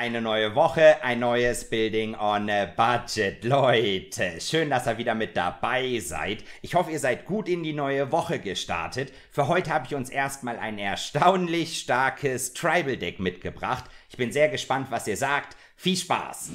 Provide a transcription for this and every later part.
Eine neue Woche, ein neues Building on a Budget. Leute, schön, dass ihr wieder mit dabei seid. Ich hoffe, ihr seid gut in die neue Woche gestartet. Für heute habe ich uns erstmal ein erstaunlich starkes Tribal Deck mitgebracht. Ich bin sehr gespannt, was ihr sagt. Viel Spaß!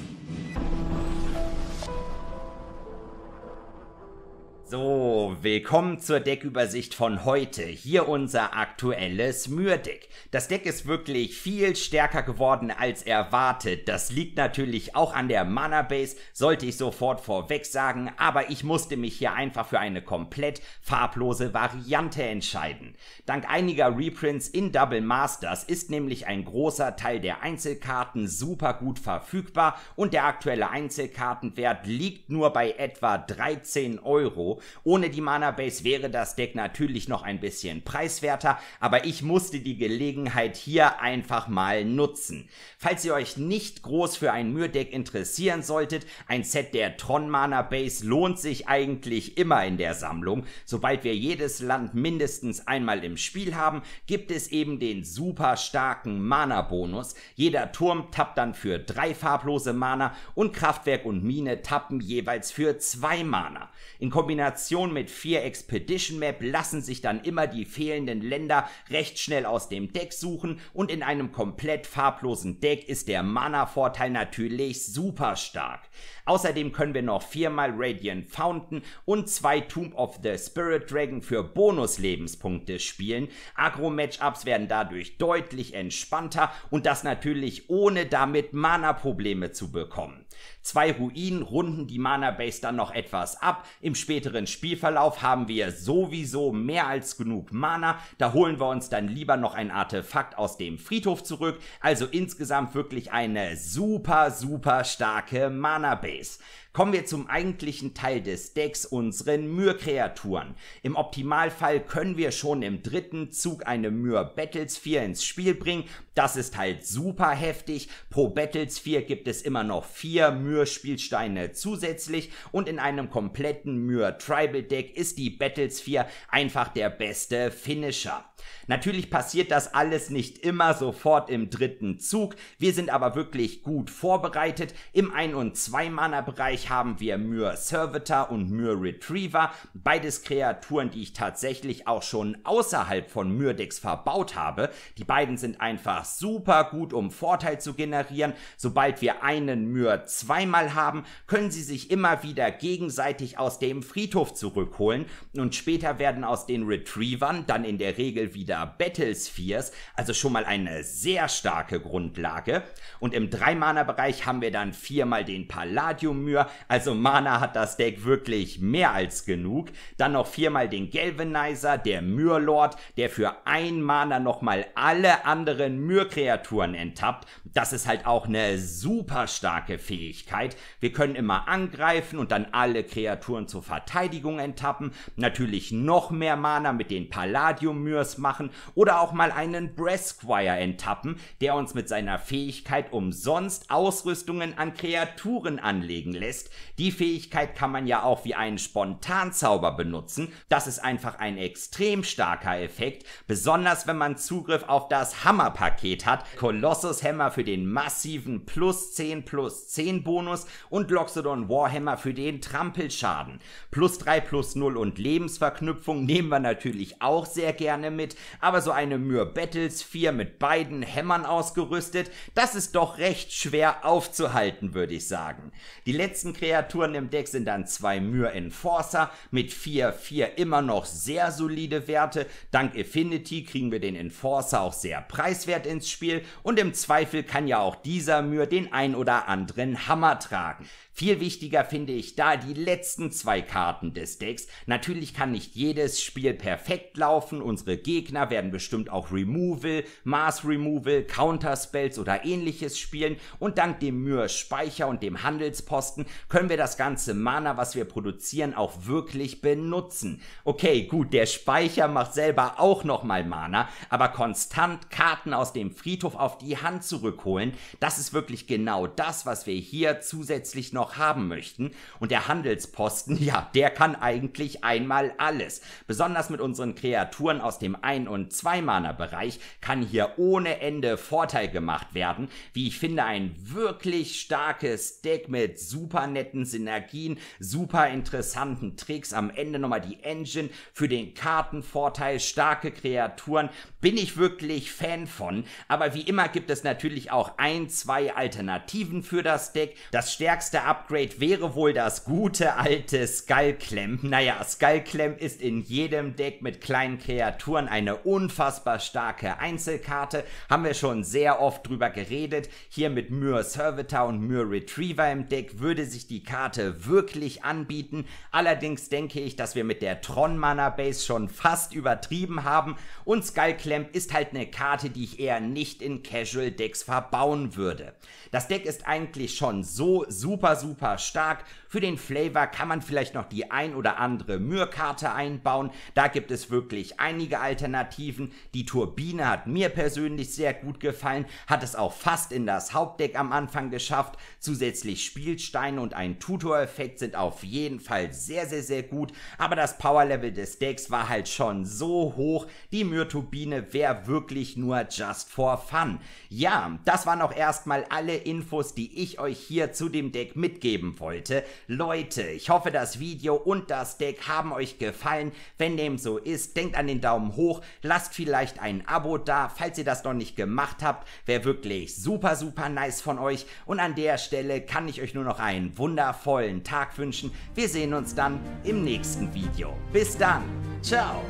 So, willkommen zur Deckübersicht von heute. Hier unser aktuelles Myr-Deck. Das Deck ist wirklich viel stärker geworden als erwartet. Das liegt natürlich auch an der Mana-Base, sollte ich sofort vorweg sagen, aber ich musste mich hier einfach für eine komplett farblose Variante entscheiden. Dank einiger Reprints in Double Masters ist nämlich ein großer Teil der Einzelkarten super gut verfügbar und der aktuelle Einzelkartenwert liegt nur bei etwa 13 Euro ohne die Mana Base wäre das Deck natürlich noch ein bisschen preiswerter, aber ich musste die Gelegenheit hier einfach mal nutzen. Falls ihr euch nicht groß für ein Myr-Deck interessieren solltet, ein Set der Tron Mana Base lohnt sich eigentlich immer in der Sammlung. Sobald wir jedes Land mindestens einmal im Spiel haben, gibt es eben den super starken Mana-Bonus. Jeder Turm tappt dann für drei farblose Mana und Kraftwerk und Mine tappen jeweils für zwei Mana. In Kombination Kombination mit 4 Expedition Map lassen sich dann immer die fehlenden Länder recht schnell aus dem Deck suchen und in einem komplett farblosen Deck ist der Mana-Vorteil natürlich super stark. Außerdem können wir noch viermal Radiant Fountain und zwei Tomb of the Spirit Dragon für Bonus-Lebenspunkte spielen. Agro-Matchups werden dadurch deutlich entspannter und das natürlich ohne damit Mana-Probleme zu bekommen. Zwei Ruinen runden die Mana-Base dann noch etwas ab. Im späteren weiteren Spielverlauf haben wir sowieso mehr als genug Mana. Da holen wir uns dann lieber noch ein Artefakt aus dem Friedhof zurück. Also insgesamt wirklich eine super, super starke Mana-Base. Kommen wir zum eigentlichen Teil des Decks, unseren Myr-Kreaturen. Im Optimalfall können wir schon im dritten Zug eine Myr Battlesphere ins Spiel bringen. Das ist halt super heftig. Pro Battlesphere gibt es immer noch vier Myr-Spielsteine zusätzlich und in einem kompletten Myr-Tribal-Deck ist die Battlesphere einfach der beste Finisher. Natürlich passiert das alles nicht immer sofort im dritten Zug. Wir sind aber wirklich gut vorbereitet. Im Ein- und Zwei-Mana-Bereich Bereich haben wir Myr Servitor und Myr Retriever, beides Kreaturen, die ich tatsächlich auch schon außerhalb von Myrdex verbaut habe. Die beiden sind einfach super gut, um Vorteil zu generieren. Sobald wir einen Myr zweimal haben, können sie sich immer wieder gegenseitig aus dem Friedhof zurückholen und später werden aus den Retrievern dann in der Regel wieder Battlespheres, also schon mal eine sehr starke Grundlage. Und im Dreimana-Bereich haben wir dann viermal den Palladium-Myr, also Mana hat das Deck wirklich mehr als genug. Dann noch viermal den Galvanizer, der Myrlord, der für ein Mana nochmal alle anderen myr enttappt. Das ist halt auch eine super starke Fähigkeit. Wir können immer angreifen und dann alle Kreaturen zur Verteidigung enttappen. Natürlich noch mehr Mana mit den Palladium-Myrs machen oder auch mal einen Breathsquire enttappen, der uns mit seiner Fähigkeit umsonst Ausrüstungen an Kreaturen anlegen lässt ist. Die Fähigkeit kann man ja auch wie einen Spontanzauber benutzen. Das ist einfach ein extrem starker Effekt, besonders wenn man Zugriff auf das Hammerpaket hat. Kolossus Hammer für den massiven plus 10 plus 10 Bonus und Loxodon Warhammer für den Trampelschaden. Plus 3 plus 0 und Lebensverknüpfung nehmen wir natürlich auch sehr gerne mit, aber so eine Myr Battles 4 mit beiden Hämmern ausgerüstet, das ist doch recht schwer aufzuhalten, würde ich sagen. Die letzten Kreaturen im Deck sind dann zwei Myr Enforcer mit 4-4 immer noch sehr solide Werte. Dank Affinity kriegen wir den Enforcer auch sehr preiswert ins Spiel und im Zweifel kann ja auch dieser Myr den ein oder anderen Hammer tragen. Viel wichtiger finde ich da die letzten zwei Karten des Decks. Natürlich kann nicht jedes Spiel perfekt laufen. Unsere Gegner werden bestimmt auch Removal, Mass Removal, Counterspells oder ähnliches spielen. Und dank dem Myr Speicher und dem Handelsposten können wir das ganze Mana, was wir produzieren, auch wirklich benutzen? Okay, gut, der Speicher macht selber auch nochmal Mana, aber konstant Karten aus dem Friedhof auf die Hand zurückholen, das ist wirklich genau das, was wir hier zusätzlich noch haben möchten. Und der Handelsposten, ja, der kann eigentlich einmal alles. Besonders mit unseren Kreaturen aus dem Ein- und Zwei-Mana-Bereich kann hier ohne Ende Vorteil gemacht werden. Wie ich finde, ein wirklich starkes Deck mit super super netten Synergien, super interessanten Tricks. Am Ende nochmal die Engine für den Kartenvorteil, starke Kreaturen. Bin ich wirklich Fan von. Aber wie immer gibt es natürlich auch ein, zwei Alternativen für das Deck. Das stärkste Upgrade wäre wohl das gute alte Skullclamp. Naja, Skullclamp ist in jedem Deck mit kleinen Kreaturen eine unfassbar starke Einzelkarte. Haben wir schon sehr oft drüber geredet. Hier mit Myr Servitor und Myr Retriever im Deck würde sich die Karte wirklich anbieten. Allerdings denke ich, dass wir mit der Tron Mana Base schon fast übertrieben haben und Skullclamp ist halt eine Karte, die ich eher nicht in Casual Decks verbauen würde. Das Deck ist eigentlich schon so super, super stark. Für den Flavor kann man vielleicht noch die ein oder andere Mürkarte einbauen. Da gibt es wirklich einige Alternativen. Die Turbine hat mir persönlich sehr gut gefallen, hat es auch fast in das Hauptdeck am Anfang geschafft. Zusätzlich Spielsteine und und ein Tutor-Effekt sind auf jeden Fall sehr, sehr, sehr gut, aber das Power-Level des Decks war halt schon so hoch, die Myrturbine wäre wirklich nur just for fun. Ja, das waren auch erstmal alle Infos, die ich euch hier zu dem Deck mitgeben wollte. Leute, ich hoffe, das Video und das Deck haben euch gefallen. Wenn dem so ist, denkt an den Daumen hoch, lasst vielleicht ein Abo da, falls ihr das noch nicht gemacht habt. Wäre wirklich super, super nice von euch. Und an der Stelle kann ich euch nur noch einen wundervollen Tag wünschen. Wir sehen uns dann im nächsten Video. Bis dann. Ciao.